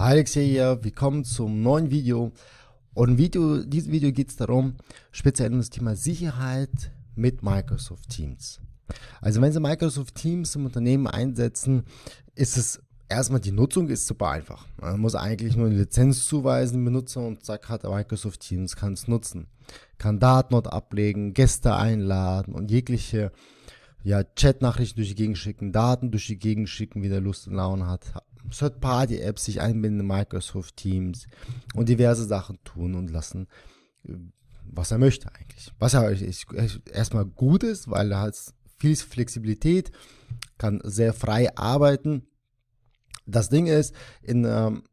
Alexei hier, willkommen zum neuen Video. Und Video, diesem Video geht es darum, speziell um das Thema Sicherheit mit Microsoft Teams. Also wenn Sie Microsoft Teams im Unternehmen einsetzen, ist es erstmal die Nutzung ist super einfach. Man muss eigentlich nur eine Lizenz zuweisen, Benutzer und zack hat Microsoft Teams, kann es nutzen. Kann Daten dort ablegen, Gäste einladen und jegliche ja, Chat-Nachrichten durch die Gegend schicken, Daten durch die Gegend schicken, wie der Lust und Laune hat. Third-Party-Apps sich einbinden, Microsoft Teams und diverse Sachen tun und lassen, was er möchte eigentlich. Was ja erstmal gut ist, weil er hat viel Flexibilität, kann sehr frei arbeiten. Das Ding ist, in, ähm,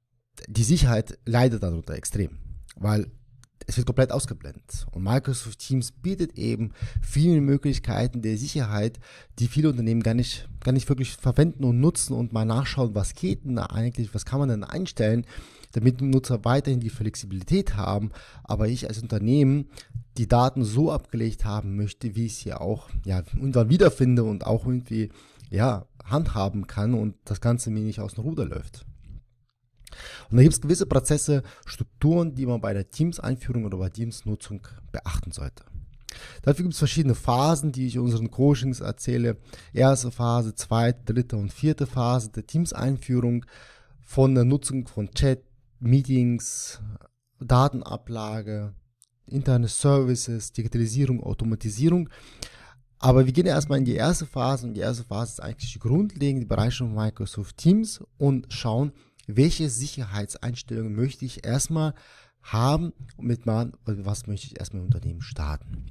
die Sicherheit leidet darunter extrem, weil es wird komplett ausgeblendet. Und Microsoft Teams bietet eben viele Möglichkeiten der Sicherheit, die viele Unternehmen gar nicht, gar nicht wirklich verwenden und nutzen und mal nachschauen, was geht denn da eigentlich, was kann man denn einstellen, damit Nutzer weiterhin die Flexibilität haben, aber ich als Unternehmen die Daten so abgelegt haben möchte, wie ich sie auch ja, irgendwann wiederfinde und auch irgendwie ja, handhaben kann und das Ganze mir nicht aus dem Ruder läuft. Und da gibt es gewisse Prozesse, Strukturen, die man bei der Teams-Einführung oder bei Teams-Nutzung beachten sollte. Dafür gibt es verschiedene Phasen, die ich unseren Coachings erzähle. Erste Phase, zweite, dritte und vierte Phase der Teams-Einführung von der Nutzung von Chat, Meetings, Datenablage, interne Services, Digitalisierung, Automatisierung. Aber wir gehen erstmal in die erste Phase und die erste Phase ist eigentlich die grundlegende Bereich von Microsoft Teams und schauen, welche Sicherheitseinstellungen möchte ich erstmal haben und mit was möchte ich erstmal im Unternehmen starten.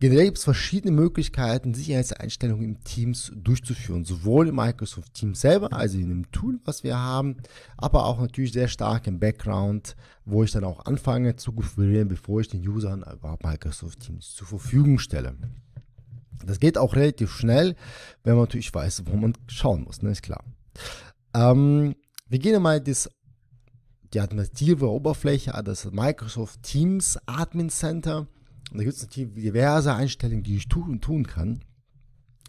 Generell gibt es verschiedene Möglichkeiten, Sicherheitseinstellungen im Teams durchzuführen, sowohl im Microsoft Teams selber, also in dem Tool, was wir haben, aber auch natürlich sehr stark im Background, wo ich dann auch anfange zu konfigurieren, bevor ich den Usern überhaupt Microsoft Teams zur Verfügung stelle. Das geht auch relativ schnell, wenn man natürlich weiß, wo man schauen muss, ne? ist klar. Ähm, wir gehen einmal das, die administrative Oberfläche, also das Microsoft Teams Admin Center. Und da gibt es natürlich diverse Einstellungen, die ich tun, tun kann.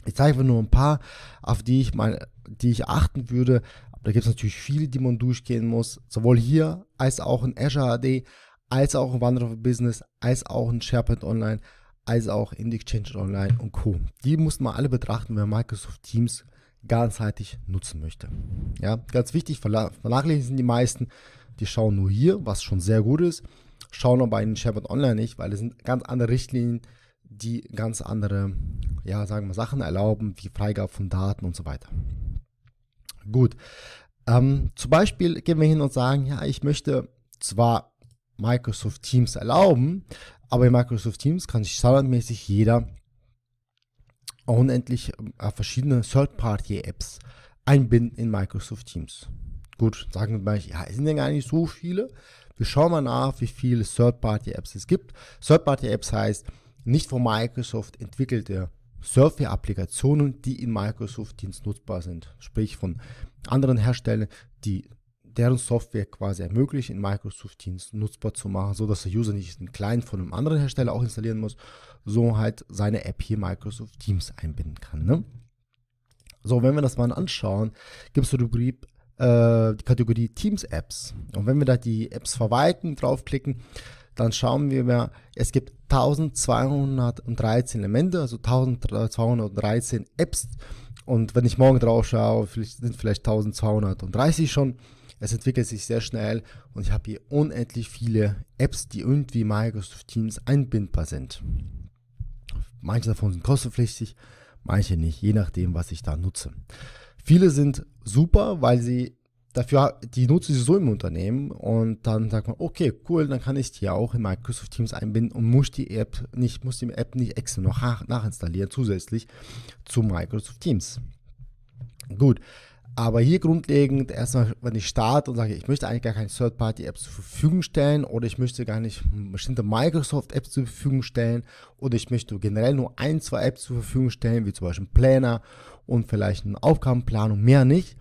Ich zeige nur ein paar, auf die ich, mal, die ich achten würde. da gibt es natürlich viele, die man durchgehen muss. Sowohl hier als auch in Azure AD, als auch in Wanderer OneDrive Business, als auch in SharePoint Online, als auch in Exchange Online und Co. Die muss man alle betrachten, wenn man Microsoft Teams ganzheitlich nutzen möchte. Ja, ganz wichtig, vernachlässigen sind die meisten, die schauen nur hier, was schon sehr gut ist, schauen aber in SharePoint Online nicht, weil es sind ganz andere Richtlinien, die ganz andere, ja, sagen wir, Sachen erlauben, wie Freigabe von Daten und so weiter. Gut. Ähm, zum Beispiel gehen wir hin und sagen, ja, ich möchte zwar Microsoft Teams erlauben, aber in Microsoft Teams kann sich standardmäßig jeder unendlich äh, verschiedene Third-Party-Apps einbinden in Microsoft Teams. Gut, sagen wir mal, ja, es sind ja gar nicht so viele. Wir schauen mal nach, wie viele Third-Party-Apps es gibt. Third-Party-Apps heißt nicht von Microsoft entwickelte surface applikationen die in Microsoft Teams nutzbar sind. Sprich von anderen Herstellern, die deren Software quasi ermöglicht, in Microsoft Teams nutzbar zu machen, so dass der User nicht einen Client von einem anderen Hersteller auch installieren muss, so halt seine App hier Microsoft Teams einbinden kann. Ne? So, wenn wir das mal anschauen, gibt es äh, die Kategorie Teams Apps. Und wenn wir da die Apps verwalten, draufklicken, dann schauen wir mal, es gibt 1213 Elemente, also 1213 Apps. Und wenn ich morgen drauf schaue, sind vielleicht 1230 schon. Es entwickelt sich sehr schnell und ich habe hier unendlich viele Apps, die irgendwie Microsoft Teams einbindbar sind. Manche davon sind kostenpflichtig, manche nicht, je nachdem, was ich da nutze. Viele sind super, weil sie dafür, die nutzen sie so im Unternehmen und dann sagt man, okay, cool, dann kann ich die auch in Microsoft Teams einbinden und muss die App nicht, muss die App nicht extra noch nachinstallieren, zusätzlich zu Microsoft Teams. Gut, aber hier grundlegend erstmal, wenn ich starte und sage, ich möchte eigentlich gar keine Third-Party-Apps zur Verfügung stellen oder ich möchte gar nicht bestimmte Microsoft-Apps zur Verfügung stellen oder ich möchte generell nur ein, zwei Apps zur Verfügung stellen, wie zum Beispiel einen Planner und vielleicht eine Aufgabenplanung, mehr nicht,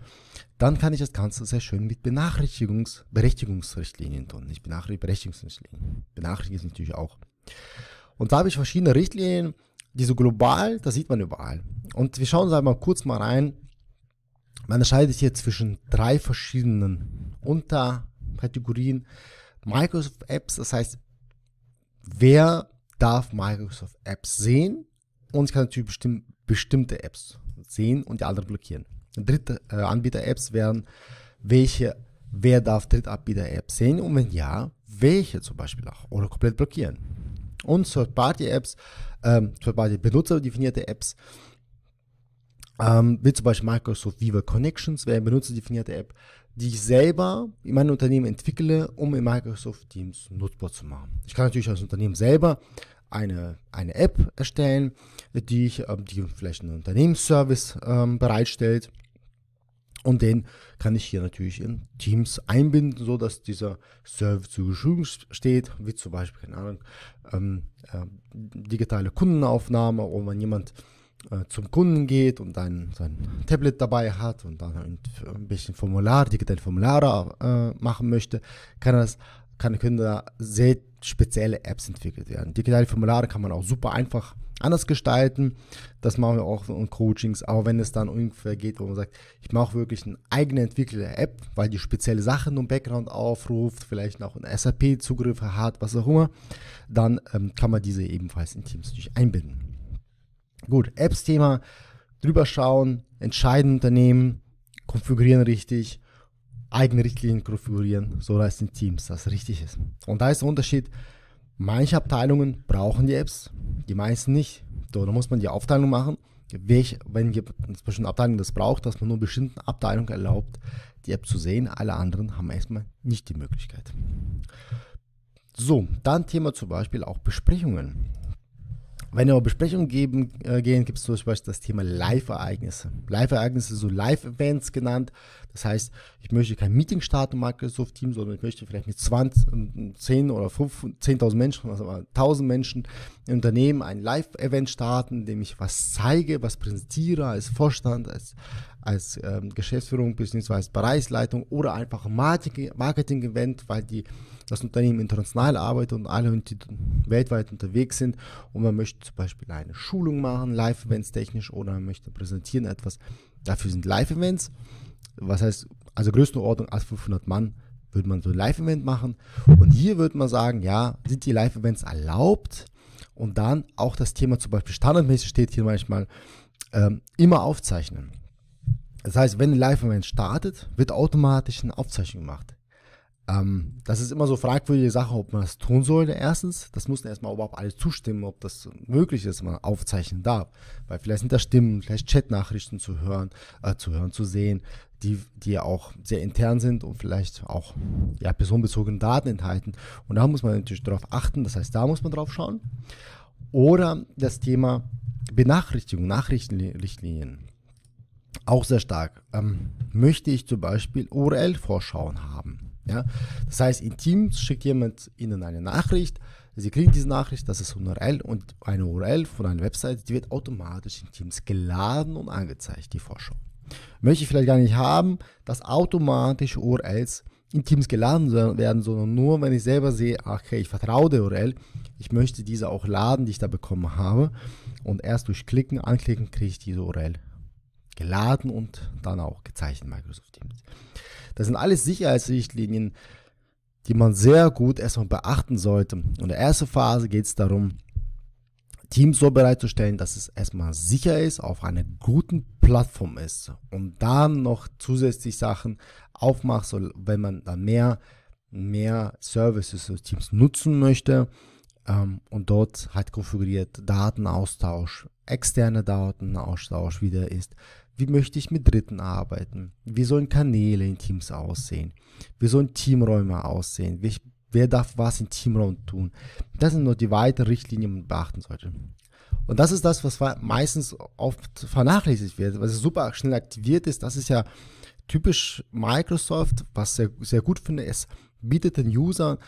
dann kann ich das Ganze sehr schön mit Benachrichtigungs Berechtigungsrichtlinien tun. Nicht Benachrichtigungs Berechtigungsrichtlinien. Benachrichtigung ist natürlich auch. Und da habe ich verschiedene Richtlinien, die so global, das sieht man überall. Und wir schauen uns einmal halt kurz mal rein, man unterscheidet hier zwischen drei verschiedenen Unterkategorien Microsoft Apps, das heißt, wer darf Microsoft Apps sehen und kann natürlich bestimm bestimmte Apps sehen und die anderen blockieren. Dritte äh, Anbieter-Apps wären, welche, wer darf Drittanbieter-Apps sehen und wenn ja, welche zum Beispiel auch oder komplett blockieren. Und Third-Party-Apps, ähm, Third-Party-Benutzer-definierte Apps ähm, wie zum Beispiel Microsoft Viva Connections, wäre eine benutzerdefinierte App, die ich selber in meinem Unternehmen entwickle, um in Microsoft Teams nutzbar zu machen. Ich kann natürlich als Unternehmen selber eine, eine App erstellen, die ich, ähm, die vielleicht einen Unternehmensservice ähm, bereitstellt. Und den kann ich hier natürlich in Teams einbinden, so dass dieser Service zur Verfügung steht, wie zum Beispiel, keine Ahnung, ähm, äh, digitale Kundenaufnahme oder wenn jemand äh, zum Kunden geht und dann sein Tablet dabei hat und dann ein, bisschen Formular, digitale Formulare äh, machen möchte, kann das kann, können da sehr spezielle Apps entwickelt werden. Digitale Formulare kann man auch super einfach anders gestalten. Das machen wir auch in Coachings. Aber wenn es dann ungefähr geht, wo man sagt, ich mache wirklich eine eigene entwickelte App, weil die spezielle Sachen im Background aufruft, vielleicht noch einen sap zugriff hat, was auch immer, dann ähm, kann man diese ebenfalls in Teams natürlich einbinden. Gut, Apps-Thema, drüber schauen, entscheiden unternehmen, konfigurieren richtig, eigene Richtlinien konfigurieren, so dass in Teams das richtig ist. Und da ist der Unterschied, manche Abteilungen brauchen die Apps, die meisten nicht. So, da muss man die Aufteilung machen, welch, wenn eine bestimmte Abteilung das braucht, dass man nur bestimmten Abteilungen erlaubt, die App zu sehen. Alle anderen haben erstmal nicht die Möglichkeit. So, dann Thema zum Beispiel auch Besprechungen. Wenn wir Besprechungen geben, äh, gehen, gibt es zum Beispiel das Thema Live-Ereignisse. Live-Ereignisse, so Live-Events genannt. Das heißt, ich möchte kein Meeting starten im Microsoft Team, sondern ich möchte vielleicht mit 20, 10 ähm, oder 10.000 Menschen, also 1.000 Menschen im Unternehmen ein Live-Event starten, in dem ich was zeige, was präsentiere als Vorstand, als als ähm, Geschäftsführung bzw. Bereichsleitung oder einfach Marketing-Event, weil die, das Unternehmen international arbeitet und alle weltweit unterwegs sind und man möchte zum Beispiel eine Schulung machen, Live-Events technisch oder man möchte präsentieren etwas. Dafür sind Live-Events, was heißt, also Größenordnung als 500 Mann würde man so ein Live-Event machen und hier würde man sagen, ja, sind die Live-Events erlaubt? Und dann auch das Thema zum Beispiel standardmäßig steht hier manchmal, ähm, immer aufzeichnen. Das heißt, wenn ein Live-Event startet, wird automatisch eine Aufzeichnung gemacht. Ähm, das ist immer so fragwürdige Sache, ob man das tun sollte. Erstens, das mussten erstmal überhaupt alle zustimmen, ob das möglich ist, dass man aufzeichnen darf. Weil vielleicht sind da Stimmen, vielleicht Chatnachrichten zu hören, äh, zu hören, zu sehen, die, die auch sehr intern sind und vielleicht auch ja, personenbezogene Daten enthalten. Und da muss man natürlich darauf achten. Das heißt, da muss man drauf schauen. Oder das Thema Benachrichtigung, Nachrichtenrichtlinien auch sehr stark. Ähm, möchte ich zum Beispiel URL-Vorschauen haben. Ja? Das heißt, in Teams schickt jemand Ihnen eine Nachricht, Sie kriegen diese Nachricht, das ist eine URL und eine URL von einer Website, die wird automatisch in Teams geladen und angezeigt, die Vorschau. Möchte ich vielleicht gar nicht haben, dass automatisch URLs in Teams geladen werden, sondern nur, wenn ich selber sehe, okay, ich vertraue der URL, ich möchte diese auch laden, die ich da bekommen habe. Und erst durch Klicken, Anklicken kriege ich diese URL geladen und dann auch gezeichnet Microsoft Teams. Das sind alles Sicherheitsrichtlinien, die man sehr gut erstmal beachten sollte. Und in der ersten Phase geht es darum, Teams so bereitzustellen, dass es erstmal sicher ist, auf einer guten Plattform ist und dann noch zusätzlich Sachen aufmacht, wenn man dann mehr, mehr Services für Teams nutzen möchte ähm, und dort halt konfiguriert Datenaustausch, externe Datenaustausch wie der ist. Wie möchte ich mit Dritten arbeiten? Wie sollen Kanäle in Teams aussehen? Wie sollen Teamräume aussehen? Wie, wer darf was in Teamräumen tun? Das sind nur die weiteren Richtlinien, die man beachten sollte. Und das ist das, was meistens oft vernachlässigt wird, weil es super schnell aktiviert ist. Das ist ja typisch Microsoft, was sehr, sehr gut finde. Es bietet den Usern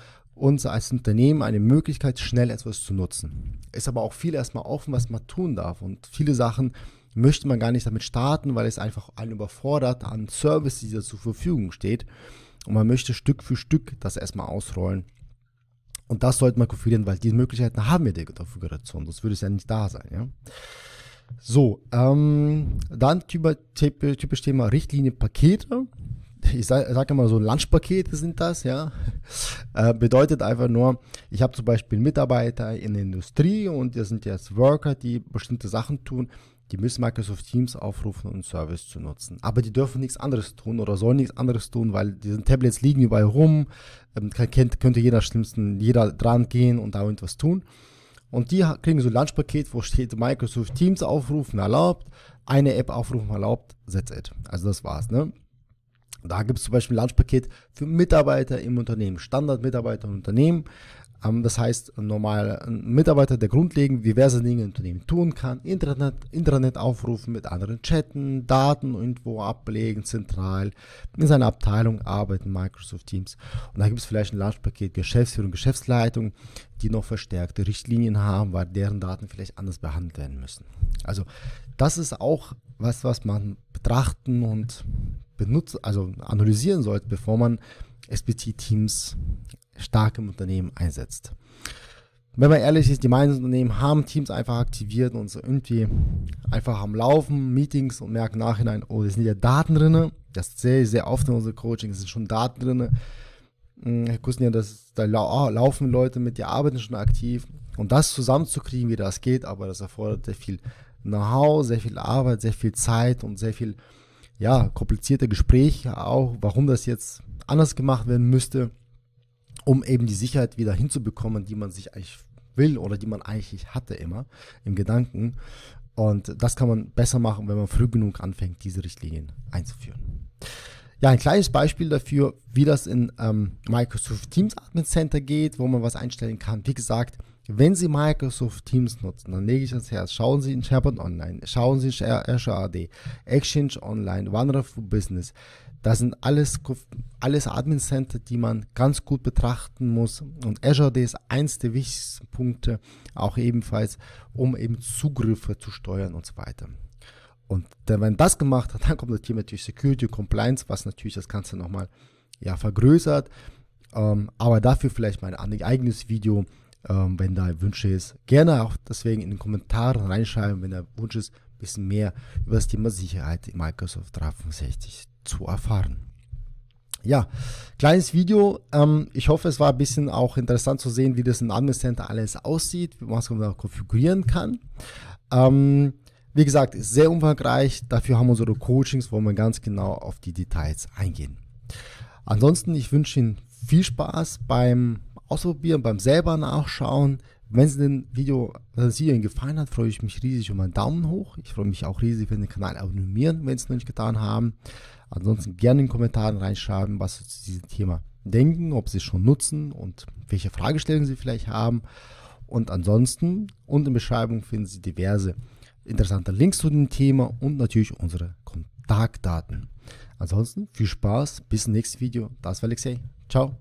uns als Unternehmen eine Möglichkeit, schnell etwas zu nutzen. Ist aber auch viel erstmal offen, was man tun darf. Und viele Sachen möchte man gar nicht damit starten, weil es einfach einen überfordert an Services, die da zur Verfügung steht. Und man möchte Stück für Stück das erstmal ausrollen. Und das sollte man konfigurieren, weil diese Möglichkeiten haben wir der Konfiguration, Das würde es ja nicht da sein. Ja? So, ähm, dann typisch Thema Richtlinie Pakete ich sage sag immer so, Lunchpakete sind das, ja. Äh, bedeutet einfach nur, ich habe zum Beispiel Mitarbeiter in der Industrie und das sind jetzt Worker, die bestimmte Sachen tun. Die müssen Microsoft Teams aufrufen, um Service zu nutzen. Aber die dürfen nichts anderes tun oder sollen nichts anderes tun, weil diese Tablets liegen überall rum. Ähm, könnte jeder schlimmsten, jeder dran gehen und da irgendwas tun. Und die kriegen so ein Lunchpaket, wo steht Microsoft Teams aufrufen erlaubt, eine App aufrufen erlaubt, that's it. Also das war's, ne? Da gibt es zum Beispiel ein Lunchpaket für Mitarbeiter im Unternehmen, Standardmitarbeiter im Unternehmen. Ähm, das heißt, normal ein Mitarbeiter, der grundlegend diverse Dinge im Unternehmen tun kann, Internet, Intranet aufrufen, mit anderen chatten, Daten irgendwo ablegen, zentral, in seiner Abteilung arbeiten, Microsoft Teams. Und da gibt es vielleicht ein Lunchpaket Geschäftsführung, Geschäftsleitung, die noch verstärkte Richtlinien haben, weil deren Daten vielleicht anders behandelt werden müssen. Also das ist auch was, was man betrachten und benutzen, also analysieren sollte, bevor man SPT-Teams stark im Unternehmen einsetzt. Wenn man ehrlich ist, die meisten Unternehmen haben Teams einfach aktiviert und so irgendwie einfach am Laufen, Meetings und merken nachhinein, oh, da sind ja Daten drin. Das sehe ich sehr oft in unserem Coaching, es sind schon Daten drin. Hm, Herr Kusnier, das, da ah, laufen Leute mit, die arbeiten schon aktiv. Um das zusammenzukriegen, wie das geht, aber das erfordert sehr viel Know-how, sehr viel Arbeit, sehr viel Zeit und sehr viel ja, komplizierte Gespräch, auch warum das jetzt anders gemacht werden müsste, um eben die Sicherheit wieder hinzubekommen, die man sich eigentlich will oder die man eigentlich hatte immer im Gedanken. Und das kann man besser machen, wenn man früh genug anfängt, diese Richtlinien einzuführen. Ja, ein kleines Beispiel dafür, wie das in ähm, Microsoft Teams Admin Center geht, wo man was einstellen kann. Wie gesagt, wenn Sie Microsoft Teams nutzen, dann lege ich ans Herz, schauen Sie in SharePoint Online, schauen Sie in Azure AD, Exchange Online, OneDrive Business. Das sind alles, alles Admin-Center, die man ganz gut betrachten muss. Und Azure AD ist eins der wichtigsten Punkte, auch ebenfalls, um eben Zugriffe zu steuern und so weiter. Und wenn das gemacht hat, dann kommt das Thema natürlich Security, Compliance, was natürlich das Ganze nochmal ja, vergrößert. Ähm, aber dafür vielleicht mein eigenes Video ähm, wenn da Wünsche ist, gerne auch deswegen in den Kommentaren reinschreiben, wenn da Wunsch ist, ein bisschen mehr über das Thema Sicherheit in Microsoft 365 zu erfahren. Ja, kleines Video. Ähm, ich hoffe, es war ein bisschen auch interessant zu sehen, wie das im Admin Center alles aussieht, wie man es konfigurieren kann. Ähm, wie gesagt, ist sehr umfangreich. Dafür haben wir unsere Coachings, wo wir ganz genau auf die Details eingehen. Ansonsten, ich wünsche Ihnen viel Spaß beim ausprobieren, beim selber nachschauen. Wenn es den Video, wenn es Ihnen gefallen hat, freue ich mich riesig um einen Daumen hoch. Ich freue mich auch riesig, wenn Sie den Kanal abonnieren, wenn Sie es noch nicht getan haben. Ansonsten gerne in den Kommentaren reinschreiben, was Sie zu diesem Thema denken, ob Sie es schon nutzen und welche Fragestellungen Sie vielleicht haben. Und ansonsten unten in der Beschreibung finden Sie diverse interessante Links zu dem Thema und natürlich unsere Kontaktdaten. Ansonsten viel Spaß, bis zum nächsten Video. Das war Alexei. Ciao.